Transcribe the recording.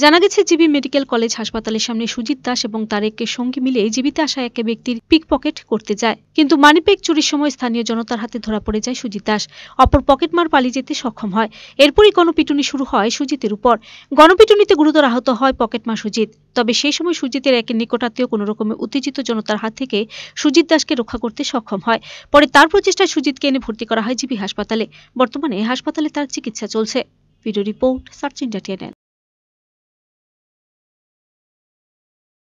জানা গেছে GB medical college হাসপাতালের সামনে সুজিত দাস এবং তারেককে সঙ্গে মিলে জীবিতে আসা এক ব্যক্তির পিক পকেট করতে যায় কিন্তু মানিপেক চুরির সময় স্থানীয় জনতার হাতে ধরা পড়ে যায় সুজিত দাস অপর পকেটমার পালিয়ে যেতে সক্ষম হয় এরপরই গণপিটুনি শুরু হয় সুজিতের উপর গণপিটুনিতে গুরুতর আহত হয় পকেটমা সুজিত তবে সেই সময় সুজিতের এক নিকটাত্মীয় কোনো রকমে উত্তেজিত জনতার হাত থেকে সুজিত দাসকে রক্ষা করতে সক্ষম হয় পরে তার প্রচেষ্টায় সুজিতকে এনে ভর্তি করা হয় জিবি হাসপাতালে বর্তমানে হাসপাতালে তার চিকিৎসা চলছে ভিডিও রিপোর্ট সার্চ ইন্ডিয়া